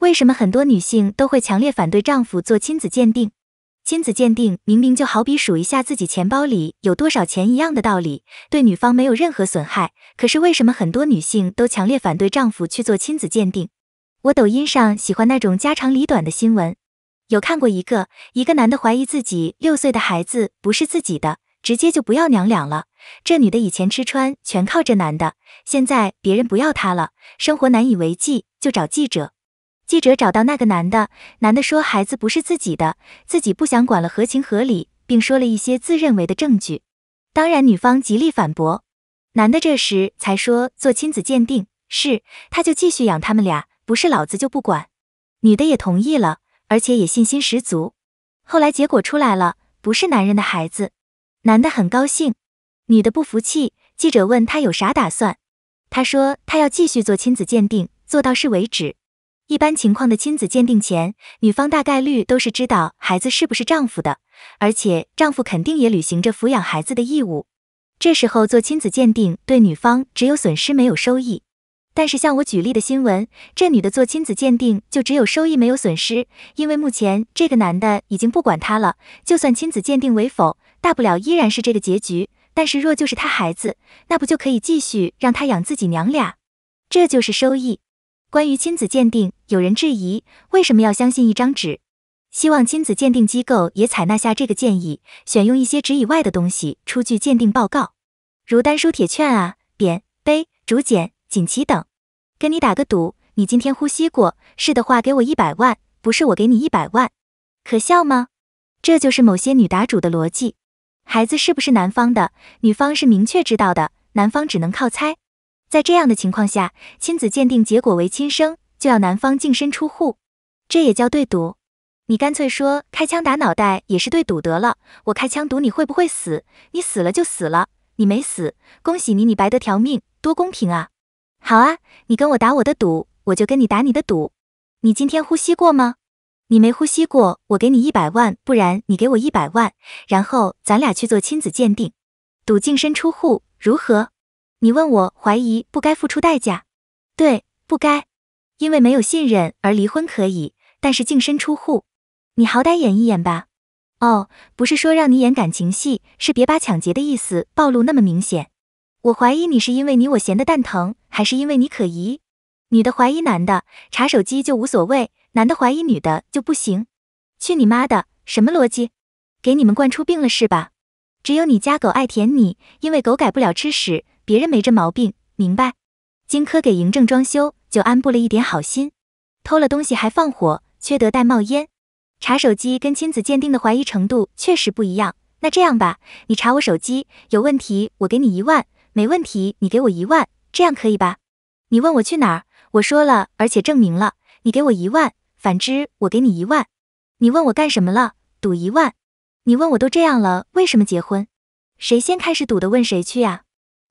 为什么很多女性都会强烈反对丈夫做亲子鉴定？亲子鉴定明明就好比数一下自己钱包里有多少钱一样的道理，对女方没有任何损害。可是为什么很多女性都强烈反对丈夫去做亲子鉴定？我抖音上喜欢那种家长里短的新闻，有看过一个，一个男的怀疑自己六岁的孩子不是自己的，直接就不要娘俩了。这女的以前吃穿全靠这男的，现在别人不要她了，生活难以为继，就找记者。记者找到那个男的，男的说孩子不是自己的，自己不想管了，合情合理，并说了一些自认为的证据。当然，女方极力反驳。男的这时才说做亲子鉴定是，他就继续养他们俩，不是老子就不管。女的也同意了，而且也信心十足。后来结果出来了，不是男人的孩子。男的很高兴，女的不服气。记者问他有啥打算，他说他要继续做亲子鉴定，做到事为止。一般情况的亲子鉴定前，女方大概率都是知道孩子是不是丈夫的，而且丈夫肯定也履行着抚养孩子的义务。这时候做亲子鉴定对女方只有损失没有收益。但是像我举例的新闻，这女的做亲子鉴定就只有收益没有损失，因为目前这个男的已经不管她了，就算亲子鉴定为否，大不了依然是这个结局。但是若就是他孩子，那不就可以继续让他养自己娘俩，这就是收益。关于亲子鉴定，有人质疑为什么要相信一张纸？希望亲子鉴定机构也采纳下这个建议，选用一些纸以外的东西出具鉴定报告，如丹书铁券啊、匾、碑、竹简、锦旗等。跟你打个赌，你今天呼吸过，是的话给我一百万，不是我给你一百万，可笑吗？这就是某些女答主的逻辑。孩子是不是男方的，女方是明确知道的，男方只能靠猜。在这样的情况下，亲子鉴定结果为亲生，就要男方净身出户，这也叫对赌。你干脆说开枪打脑袋也是对赌得了，我开枪赌你会不会死，你死了就死了，你没死，恭喜你，你白得条命，多公平啊！好啊，你跟我打我的赌，我就跟你打你的赌。你今天呼吸过吗？你没呼吸过，我给你一百万，不然你给我一百万，然后咱俩去做亲子鉴定，赌净身出户，如何？你问我怀疑不该付出代价，对，不该，因为没有信任而离婚可以，但是净身出户，你好歹演一演吧。哦，不是说让你演感情戏，是别把抢劫的意思暴露那么明显。我怀疑你是因为你我闲得蛋疼，还是因为你可疑？女的怀疑男的查手机就无所谓，男的怀疑女的就不行？去你妈的什么逻辑？给你们惯出病了是吧？只有你家狗爱舔你，因为狗改不了吃屎。别人没这毛病，明白？荆轲给嬴政装修，就安布了一点好心，偷了东西还放火，缺德带冒烟。查手机跟亲子鉴定的怀疑程度确实不一样。那这样吧，你查我手机有问题，我给你一万；没问题，你给我一万，这样可以吧？你问我去哪儿，我说了，而且证明了，你给我一万，反之我给你一万。你问我干什么了？赌一万。你问我都这样了，为什么结婚？谁先开始赌的，问谁去呀？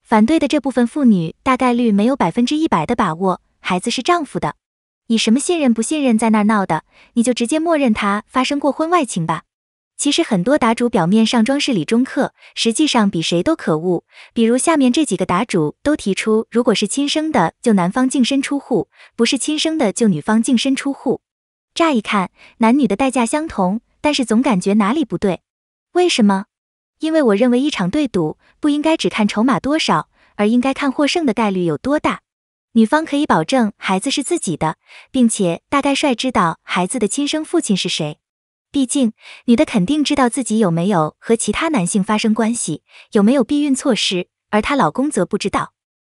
反对的这部分妇女大概率没有百分之一百的把握，孩子是丈夫的，以什么信任不信任在那儿闹的，你就直接默认他发生过婚外情吧。其实很多答主表面上装饰理中客，实际上比谁都可恶。比如下面这几个答主都提出，如果是亲生的就男方净身出户，不是亲生的就女方净身出户。乍一看男女的代价相同，但是总感觉哪里不对，为什么？因为我认为一场对赌不应该只看筹码多少，而应该看获胜的概率有多大。女方可以保证孩子是自己的，并且大概率知道孩子的亲生父亲是谁。毕竟女的肯定知道自己有没有和其他男性发生关系，有没有避孕措施，而她老公则不知道。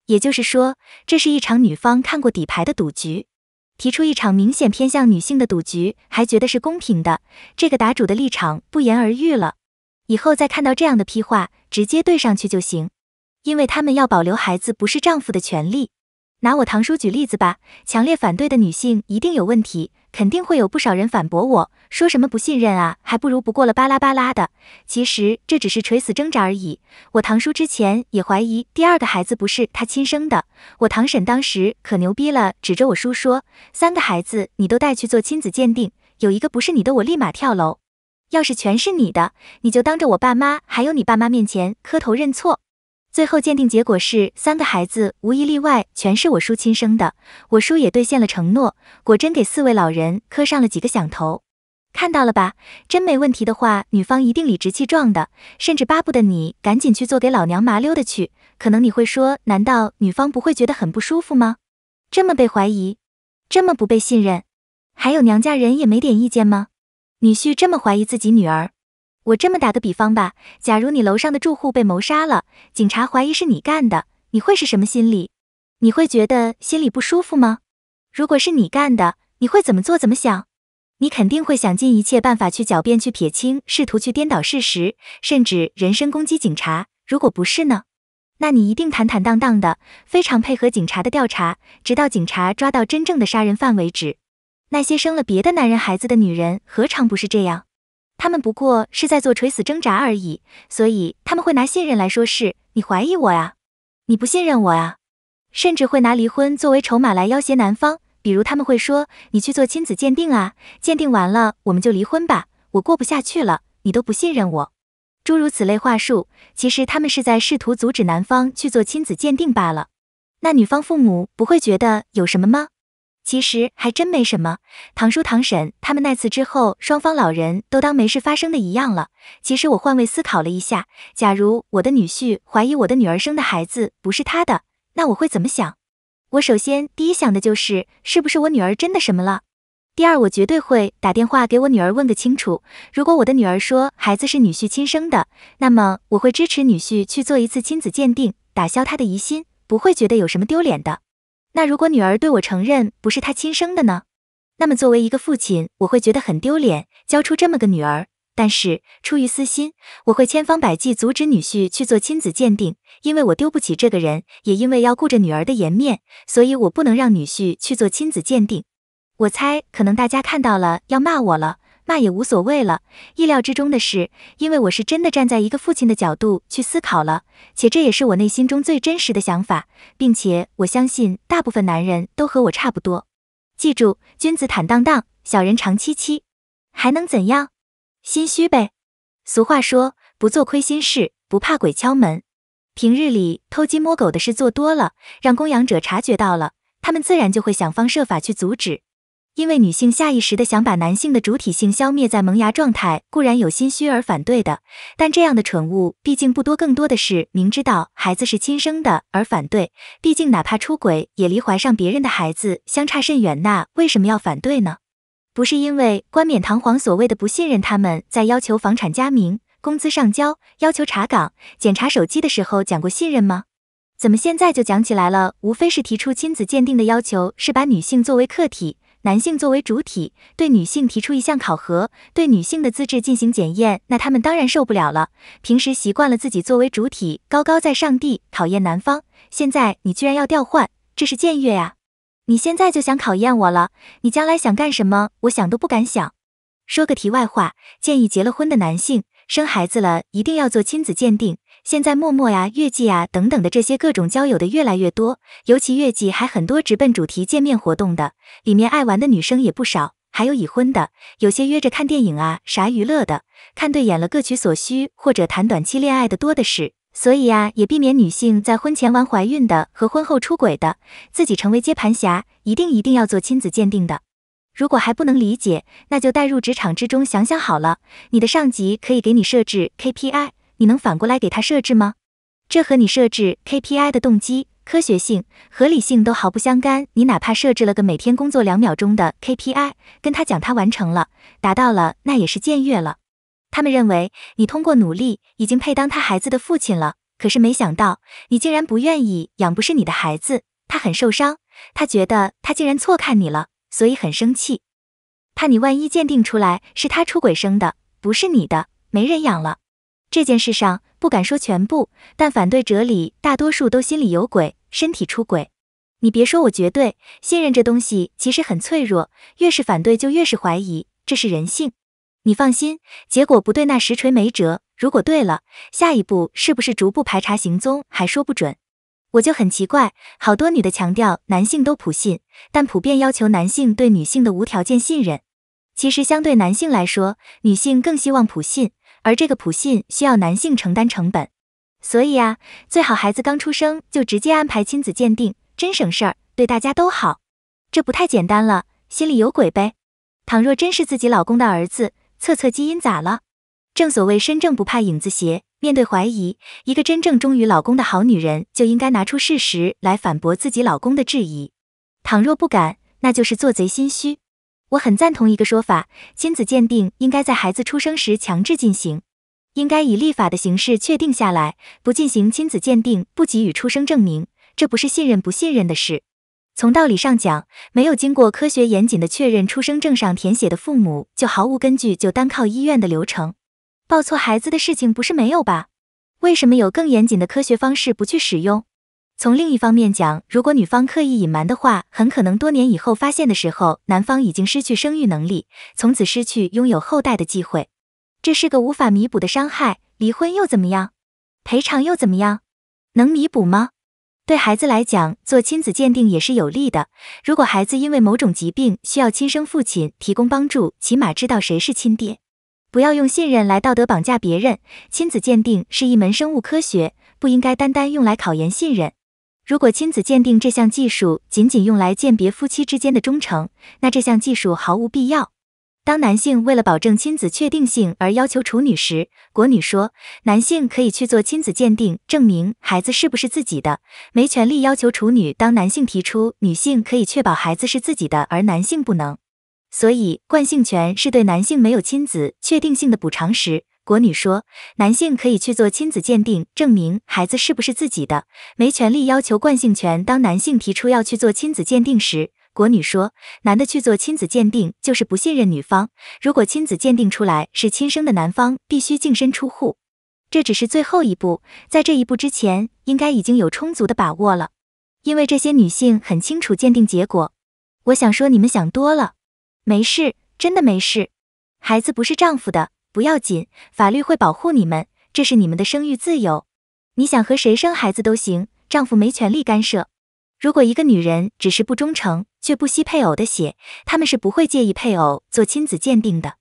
也就是说，这是一场女方看过底牌的赌局。提出一场明显偏向女性的赌局，还觉得是公平的，这个打主的立场不言而喻了。以后再看到这样的批话，直接对上去就行，因为他们要保留孩子不是丈夫的权利。拿我堂叔举例子吧，强烈反对的女性一定有问题，肯定会有不少人反驳我说什么不信任啊，还不如不过了巴拉巴拉的。其实这只是垂死挣扎而已。我堂叔之前也怀疑第二个孩子不是他亲生的，我堂婶当时可牛逼了，指着我叔说：“三个孩子你都带去做亲子鉴定，有一个不是你的，我立马跳楼。”要是全是你的，你就当着我爸妈还有你爸妈面前磕头认错。最后鉴定结果是三个孩子无一例外全是我叔亲生的，我叔也兑现了承诺，果真给四位老人磕上了几个响头。看到了吧，真没问题的话，女方一定理直气壮的，甚至巴不得你赶紧去做，给老娘麻溜的去。可能你会说，难道女方不会觉得很不舒服吗？这么被怀疑，这么不被信任，还有娘家人也没点意见吗？女婿这么怀疑自己女儿，我这么打个比方吧，假如你楼上的住户被谋杀了，警察怀疑是你干的，你会是什么心理？你会觉得心里不舒服吗？如果是你干的，你会怎么做、怎么想？你肯定会想尽一切办法去狡辩、去撇清，试图去颠倒事实，甚至人身攻击警察。如果不是呢？那你一定坦坦荡荡的，非常配合警察的调查，直到警察抓到真正的杀人犯为止。那些生了别的男人孩子的女人何尝不是这样？他们不过是在做垂死挣扎而已，所以他们会拿信任来说事，你怀疑我啊，你不信任我啊，甚至会拿离婚作为筹码来要挟男方，比如他们会说你去做亲子鉴定啊，鉴定完了我们就离婚吧，我过不下去了，你都不信任我，诸如此类话术，其实他们是在试图阻止男方去做亲子鉴定罢了。那女方父母不会觉得有什么吗？其实还真没什么，堂叔堂婶他们那次之后，双方老人都当没事发生的一样了。其实我换位思考了一下，假如我的女婿怀疑我的女儿生的孩子不是他的，那我会怎么想？我首先第一想的就是是不是我女儿真的什么了？第二，我绝对会打电话给我女儿问个清楚。如果我的女儿说孩子是女婿亲生的，那么我会支持女婿去做一次亲子鉴定，打消他的疑心，不会觉得有什么丢脸的。那如果女儿对我承认不是她亲生的呢？那么作为一个父亲，我会觉得很丢脸，教出这么个女儿。但是出于私心，我会千方百计阻止女婿去做亲子鉴定，因为我丢不起这个人，也因为要顾着女儿的颜面，所以我不能让女婿去做亲子鉴定。我猜可能大家看到了要骂我了。那也无所谓了，意料之中的事，因为我是真的站在一个父亲的角度去思考了，且这也是我内心中最真实的想法，并且我相信大部分男人都和我差不多。记住，君子坦荡荡，小人长戚戚，还能怎样？心虚呗。俗话说，不做亏心事，不怕鬼敲门。平日里偷鸡摸狗的事做多了，让供养者察觉到了，他们自然就会想方设法去阻止。因为女性下意识的想把男性的主体性消灭在萌芽状态，固然有心虚而反对的，但这样的蠢物毕竟不多，更多的是明知道孩子是亲生的而反对。毕竟哪怕出轨也离怀上别人的孩子相差甚远，那为什么要反对呢？不是因为冠冕堂皇所谓的不信任？他们在要求房产加名、工资上交、要求查岗、检查手机的时候讲过信任吗？怎么现在就讲起来了？无非是提出亲子鉴定的要求，是把女性作为客体。男性作为主体，对女性提出一项考核，对女性的资质进行检验，那他们当然受不了了。平时习惯了自己作为主体，高高在上地考验男方，现在你居然要调换，这是僭越啊！你现在就想考验我了，你将来想干什么？我想都不敢想。说个题外话，建议结了婚的男性，生孩子了，一定要做亲子鉴定。现在陌陌呀、月季啊等等的这些各种交友的越来越多，尤其月季还很多直奔主题见面活动的，里面爱玩的女生也不少，还有已婚的，有些约着看电影啊啥娱乐的，看对眼了各取所需，或者谈短期恋爱的多的是，所以呀也避免女性在婚前玩怀孕的和婚后出轨的，自己成为接盘侠，一定一定要做亲子鉴定的。如果还不能理解，那就带入职场之中想想好了，你的上级可以给你设置 KPI。你能反过来给他设置吗？这和你设置 KPI 的动机、科学性、合理性都毫不相干。你哪怕设置了个每天工作两秒钟的 KPI，跟他讲他完成了，达到了，那也是僭越了。他们认为你通过努力已经配当他孩子的父亲了，可是没想到你竟然不愿意养不是你的孩子，他很受伤，他觉得他竟然错看你了，所以很生气，怕你万一鉴定出来是他出轨生的，不是你的，没人养了。这件事上不敢说全部，但反对者里大多数都心里有鬼，身体出轨。你别说我绝对信任这东西，其实很脆弱，越是反对就越是怀疑，这是人性。你放心，结果不对那实锤没辙，如果对了，下一步是不是逐步排查行踪还说不准？我就很奇怪，好多女的强调男性都普信，但普遍要求男性对女性的无条件信任。其实相对男性来说，女性更希望普信。而这个普信需要男性承担成本，所以啊，最好孩子刚出生就直接安排亲子鉴定，真省事儿，对大家都好。这不太简单了，心里有鬼呗。倘若真是自己老公的儿子，测测基因咋了？正所谓身正不怕影子斜，面对怀疑，一个真正忠于老公的好女人就应该拿出事实来反驳自己老公的质疑。倘若不敢，那就是做贼心虚。我很赞同一个说法，亲子鉴定应该在孩子出生时强制进行，应该以立法的形式确定下来。不进行亲子鉴定，不给予出生证明，这不是信任不信任的事。从道理上讲，没有经过科学严谨的确认，出生证上填写的父母就毫无根据，就单靠医院的流程，抱错孩子的事情不是没有吧？为什么有更严谨的科学方式不去使用？从另一方面讲，如果女方刻意隐瞒的话，很可能多年以后发现的时候，男方已经失去生育能力，从此失去拥有后代的机会，这是个无法弥补的伤害。离婚又怎么样？赔偿又怎么样？能弥补吗？对孩子来讲，做亲子鉴定也是有利的。如果孩子因为某种疾病需要亲生父亲提供帮助，起码知道谁是亲爹。不要用信任来道德绑架别人。亲子鉴定是一门生物科学，不应该单单用来考验信任。如果亲子鉴定这项技术仅仅用来鉴别夫妻之间的忠诚，那这项技术毫无必要。当男性为了保证亲子确定性而要求处女时，国女说，男性可以去做亲子鉴定，证明孩子是不是自己的，没权利要求处女。当男性提出女性可以确保孩子是自己的，而男性不能，所以惯性权是对男性没有亲子确定性的补偿时。国女说，男性可以去做亲子鉴定，证明孩子是不是自己的，没权利要求惯性权。当男性提出要去做亲子鉴定时，国女说，男的去做亲子鉴定就是不信任女方。如果亲子鉴定出来是亲生的，男方必须净身出户。这只是最后一步，在这一步之前，应该已经有充足的把握了，因为这些女性很清楚鉴定结果。我想说，你们想多了，没事，真的没事，孩子不是丈夫的。不要紧，法律会保护你们，这是你们的生育自由，你想和谁生孩子都行，丈夫没权利干涉。如果一个女人只是不忠诚，却不吸配偶的血，他们是不会介意配偶做亲子鉴定的，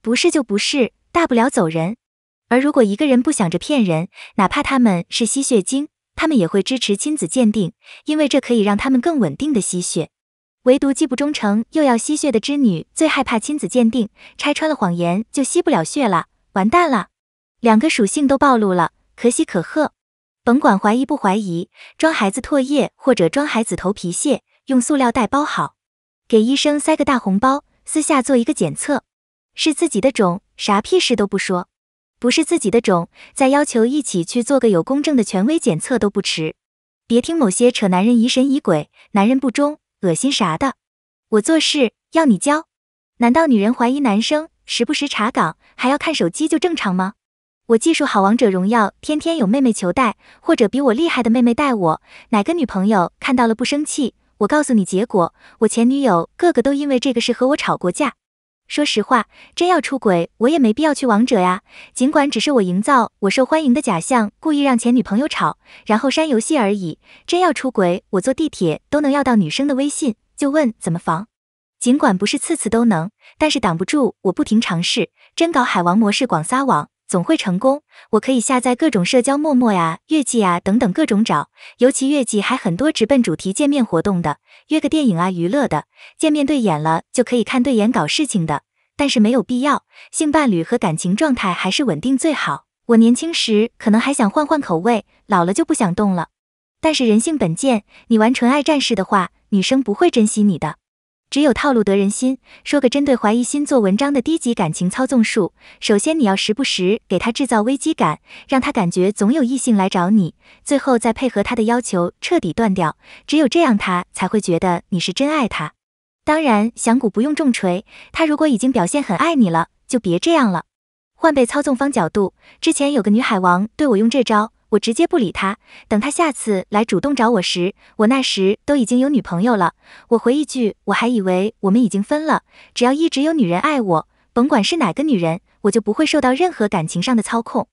不是就不是，大不了走人。而如果一个人不想着骗人，哪怕他们是吸血精，他们也会支持亲子鉴定，因为这可以让他们更稳定的吸血。唯独既不忠诚又要吸血的织女最害怕亲子鉴定，拆穿了谎言就吸不了血了，完蛋了，两个属性都暴露了，可喜可贺。甭管怀疑不怀疑，装孩子唾液或者装孩子头皮屑，用塑料袋包好，给医生塞个大红包，私下做一个检测，是自己的种，啥屁事都不说；不是自己的种，再要求一起去做个有公正的权威检测都不迟。别听某些扯男人疑神疑鬼，男人不忠。恶心啥的，我做事要你教？难道女人怀疑男生，时不时查岗，还要看手机就正常吗？我技术好，王者荣耀天天有妹妹求带，或者比我厉害的妹妹带我，哪个女朋友看到了不生气？我告诉你结果，我前女友个个都因为这个事和我吵过架。说实话，真要出轨，我也没必要去王者呀。尽管只是我营造我受欢迎的假象，故意让前女朋友吵，然后删游戏而已。真要出轨，我坐地铁都能要到女生的微信，就问怎么防？尽管不是次次都能，但是挡不住我不停尝试。真搞海王模式广撒网，总会成功。我可以下载各种社交陌陌呀、月季啊等等各种找，尤其月季还很多直奔主题见面活动的。约个电影啊，娱乐的，见面对眼了就可以看对眼搞事情的，但是没有必要。性伴侣和感情状态还是稳定最好。我年轻时可能还想换换口味，老了就不想动了。但是人性本贱，你玩纯爱战士的话，女生不会珍惜你的。只有套路得人心。说个针对怀疑心做文章的低级感情操纵术。首先你要时不时给他制造危机感，让他感觉总有异性来找你，最后再配合他的要求彻底断掉。只有这样，他才会觉得你是真爱他。当然，响鼓不用重锤。他如果已经表现很爱你了，就别这样了。换被操纵方角度，之前有个女海王对我用这招。我直接不理他，等他下次来主动找我时，我那时都已经有女朋友了。我回一句，我还以为我们已经分了。只要一直有女人爱我，甭管是哪个女人，我就不会受到任何感情上的操控。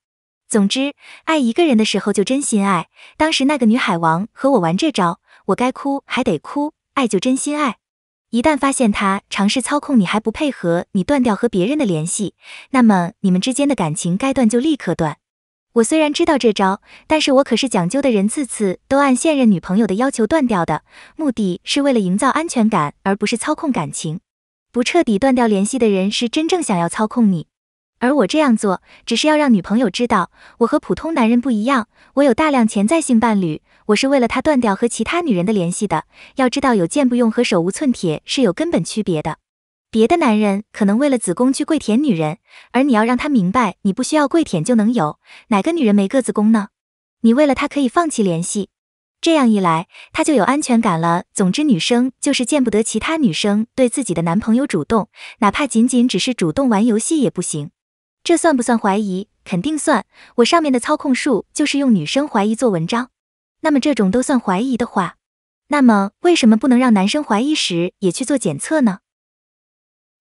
总之，爱一个人的时候就真心爱。当时那个女海王和我玩这招，我该哭还得哭。爱就真心爱。一旦发现他尝试操控你还不配合，你断掉和别人的联系，那么你们之间的感情该断就立刻断。我虽然知道这招，但是我可是讲究的人，次次都按现任女朋友的要求断掉的，目的是为了营造安全感，而不是操控感情。不彻底断掉联系的人是真正想要操控你，而我这样做，只是要让女朋友知道我和普通男人不一样，我有大量潜在性伴侣，我是为了他断掉和其他女人的联系的。要知道，有剑不用和手无寸铁是有根本区别的。别的男人可能为了子宫去跪舔女人，而你要让他明白你不需要跪舔就能有。哪个女人没个子宫呢？你为了他可以放弃联系，这样一来他就有安全感了。总之，女生就是见不得其他女生对自己的男朋友主动，哪怕仅仅只是主动玩游戏也不行。这算不算怀疑？肯定算。我上面的操控术就是用女生怀疑做文章。那么这种都算怀疑的话，那么为什么不能让男生怀疑时也去做检测呢？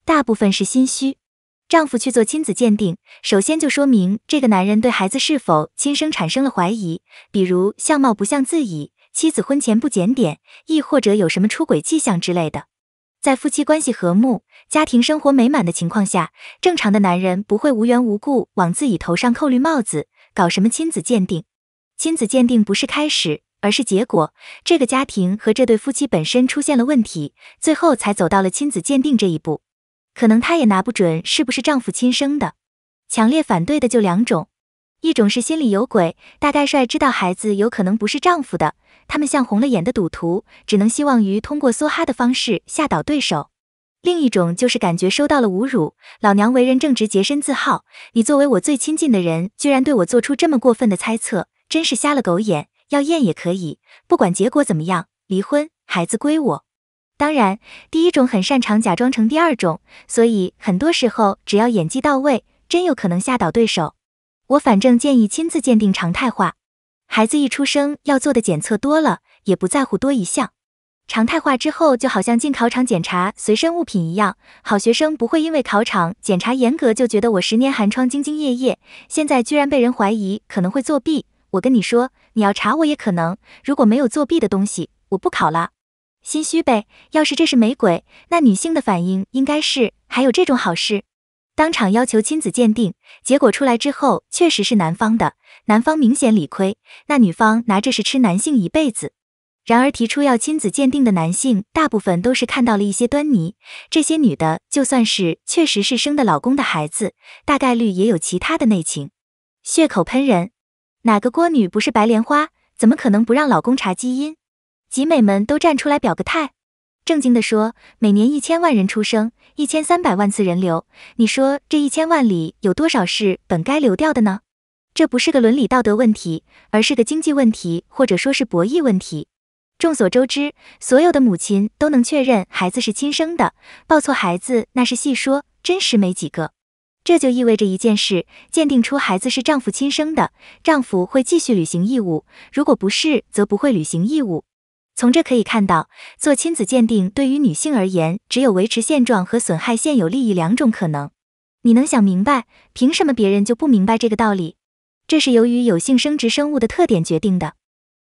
大部分是心虚，丈夫去做亲子鉴定，首先就说明这个男人对孩子是否亲生产生了怀疑，比如相貌不像自己，妻子婚前不检点，亦或者有什么出轨迹象之类的。在夫妻关系和睦、家庭生活美满的情况下，正常的男人不会无缘无故往自己头上扣绿帽子，搞什么亲子鉴定。亲子鉴定不是开始，而是结果。这个家庭和这对夫妻本身出现了问题，最后才走到了亲子鉴定这一步。可能她也拿不准是不是丈夫亲生的，强烈反对的就两种，一种是心里有鬼，大概帅知道孩子有可能不是丈夫的，他们像红了眼的赌徒，只能希望于通过梭哈的方式吓倒对手；另一种就是感觉受到了侮辱，老娘为人正直洁身自好，你作为我最亲近的人，居然对我做出这么过分的猜测，真是瞎了狗眼！要验也可以，不管结果怎么样，离婚，孩子归我。当然，第一种很擅长假装成第二种，所以很多时候只要演技到位，真有可能吓倒对手。我反正建议亲自鉴定常态化。孩子一出生要做的检测多了，也不在乎多一项。常态化之后，就好像进考场检查随身物品一样，好学生不会因为考场检查严格就觉得我十年寒窗兢兢业业，现在居然被人怀疑可能会作弊。我跟你说，你要查我也可能，如果没有作弊的东西，我不考了。心虚呗。要是这是没鬼，那女性的反应应该是还有这种好事，当场要求亲子鉴定。结果出来之后，确实是男方的，男方明显理亏，那女方拿这是吃男性一辈子。然而提出要亲子鉴定的男性，大部分都是看到了一些端倪。这些女的就算是确实是生的老公的孩子，大概率也有其他的内情。血口喷人，哪个锅女不是白莲花？怎么可能不让老公查基因？集美们都站出来表个态，正经的说，每年一千万人出生，一千三百万次人流，你说这一千万里有多少是本该流掉的呢？这不是个伦理道德问题，而是个经济问题，或者说是博弈问题。众所周知，所有的母亲都能确认孩子是亲生的，抱错孩子那是戏说，真实没几个。这就意味着一件事：鉴定出孩子是丈夫亲生的，丈夫会继续履行义务；如果不是，则不会履行义务。从这可以看到，做亲子鉴定对于女性而言，只有维持现状和损害现有利益两种可能。你能想明白，凭什么别人就不明白这个道理？这是由于有性生殖生物的特点决定的。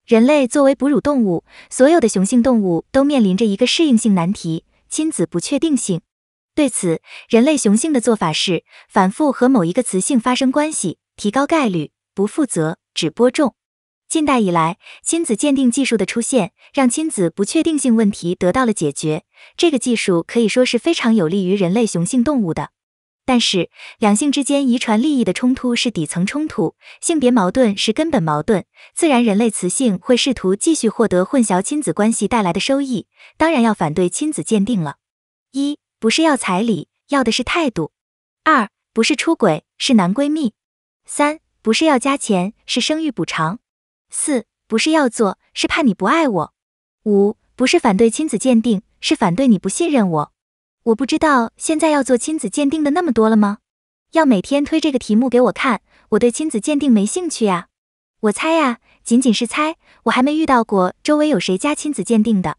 人类作为哺乳动物，所有的雄性动物都面临着一个适应性难题——亲子不确定性。对此，人类雄性的做法是反复和某一个雌性发生关系，提高概率，不负责，只播种。近代以来，亲子鉴定技术的出现让亲子不确定性问题得到了解决。这个技术可以说是非常有利于人类雄性动物的。但是，两性之间遗传利益的冲突是底层冲突，性别矛盾是根本矛盾。自然，人类雌性会试图继续获得混淆亲子关系带来的收益，当然要反对亲子鉴定了。一不是要彩礼，要的是态度；二不是出轨，是男闺蜜；三不是要加钱，是生育补偿。四不是要做，是怕你不爱我。五不是反对亲子鉴定，是反对你不信任我。我不知道现在要做亲子鉴定的那么多了吗？要每天推这个题目给我看，我对亲子鉴定没兴趣呀。我猜呀，仅仅是猜，我还没遇到过周围有谁家亲子鉴定的。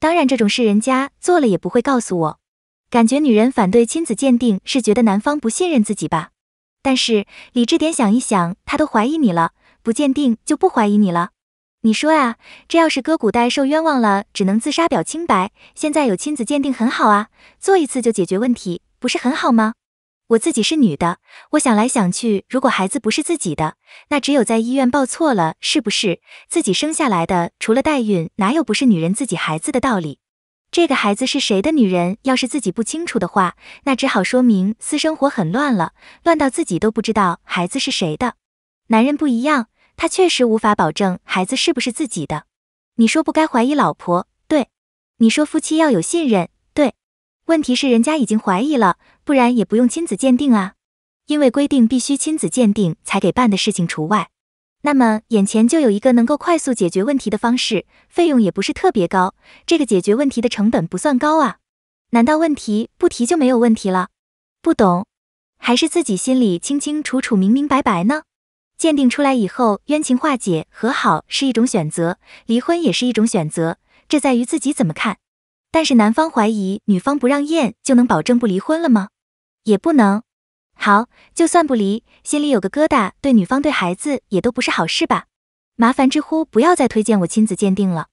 当然这种事人家做了也不会告诉我。感觉女人反对亲子鉴定是觉得男方不信任自己吧？但是理智点想一想，他都怀疑你了。不鉴定就不怀疑你了，你说啊，这要是搁古代受冤枉了，只能自杀表清白。现在有亲子鉴定很好啊，做一次就解决问题，不是很好吗？我自己是女的，我想来想去，如果孩子不是自己的，那只有在医院报错了，是不是？自己生下来的，除了代孕，哪有不是女人自己孩子的道理？这个孩子是谁的女人，要是自己不清楚的话，那只好说明私生活很乱了，乱到自己都不知道孩子是谁的。男人不一样。他确实无法保证孩子是不是自己的。你说不该怀疑老婆，对；你说夫妻要有信任，对。问题是人家已经怀疑了，不然也不用亲子鉴定啊。因为规定必须亲子鉴定才给办的事情除外。那么眼前就有一个能够快速解决问题的方式，费用也不是特别高，这个解决问题的成本不算高啊。难道问题不提就没有问题了？不懂，还是自己心里清清楚楚、明明白白呢？鉴定出来以后，冤情化解和好是一种选择，离婚也是一种选择，这在于自己怎么看。但是男方怀疑女方不让验，就能保证不离婚了吗？也不能。好，就算不离，心里有个疙瘩，对女方对孩子也都不是好事吧？麻烦知乎不要再推荐我亲子鉴定了。